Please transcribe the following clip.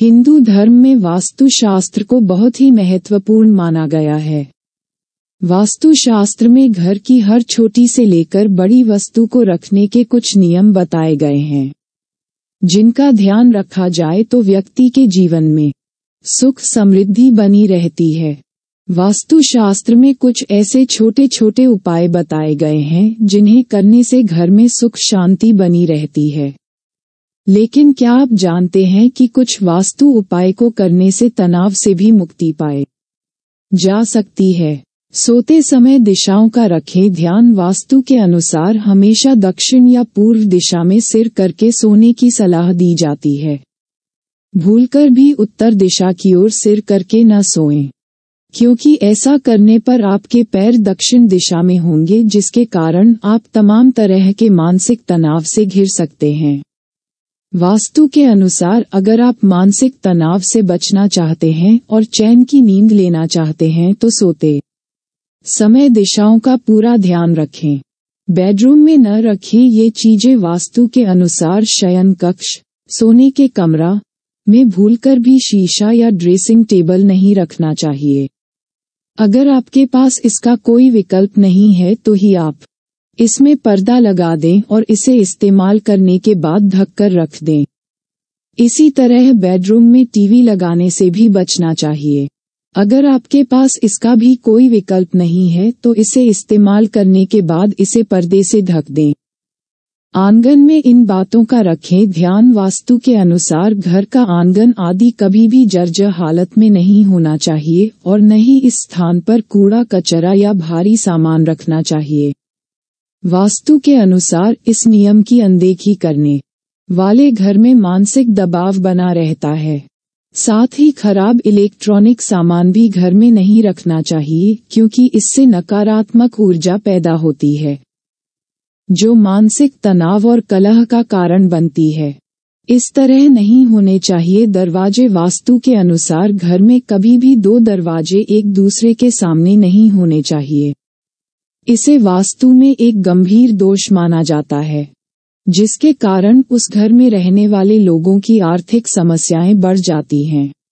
हिंदू धर्म में वास्तुशास्त्र को बहुत ही महत्वपूर्ण माना गया है वास्तुशास्त्र में घर की हर छोटी से लेकर बड़ी वस्तु को रखने के कुछ नियम बताए गए हैं जिनका ध्यान रखा जाए तो व्यक्ति के जीवन में सुख समृद्धि बनी रहती है वास्तुशास्त्र में कुछ ऐसे छोटे छोटे उपाय बताए गए हैं जिन्हें करने से घर में सुख शांति बनी रहती है लेकिन क्या आप जानते हैं कि कुछ वास्तु उपाय को करने से तनाव से भी मुक्ति पाए जा सकती है सोते समय दिशाओं का रखें ध्यान वास्तु के अनुसार हमेशा दक्षिण या पूर्व दिशा में सिर करके सोने की सलाह दी जाती है भूलकर भी उत्तर दिशा की ओर सिर करके न सोएं, क्योंकि ऐसा करने पर आपके पैर दक्षिण दिशा में होंगे जिसके कारण आप तमाम तरह के मानसिक तनाव से घिर सकते हैं वास्तु के अनुसार अगर आप मानसिक तनाव से बचना चाहते हैं और चैन की नींद लेना चाहते हैं तो सोते समय दिशाओं का पूरा ध्यान रखें बेडरूम में न रखें ये चीजें वास्तु के अनुसार शयन कक्ष सोने के कमरा में भूलकर भी शीशा या ड्रेसिंग टेबल नहीं रखना चाहिए अगर आपके पास इसका कोई विकल्प नहीं है तो ही आप इसमें पर्दा लगा दें और इसे इस्तेमाल करने के बाद ढककर रख दें इसी तरह बेडरूम में टीवी लगाने से भी बचना चाहिए अगर आपके पास इसका भी कोई विकल्प नहीं है तो इसे इस्तेमाल करने के बाद इसे पर्दे से ढक दें आंगन में इन बातों का रखें ध्यान वास्तु के अनुसार घर का आंगन आदि कभी भी जर्जर हालत में नहीं होना चाहिए और न ही इस स्थान पर कूड़ा कचरा या भारी सामान रखना चाहिए वास्तु के अनुसार इस नियम की अनदेखी करने वाले घर में मानसिक दबाव बना रहता है साथ ही खराब इलेक्ट्रॉनिक सामान भी घर में नहीं रखना चाहिए क्योंकि इससे नकारात्मक ऊर्जा पैदा होती है जो मानसिक तनाव और कलह का कारण बनती है इस तरह नहीं होने चाहिए दरवाजे वास्तु के अनुसार घर में कभी भी दो दरवाजे एक दूसरे के सामने नहीं होने चाहिए इसे वास्तु में एक गंभीर दोष माना जाता है जिसके कारण उस घर में रहने वाले लोगों की आर्थिक समस्याएं बढ़ जाती हैं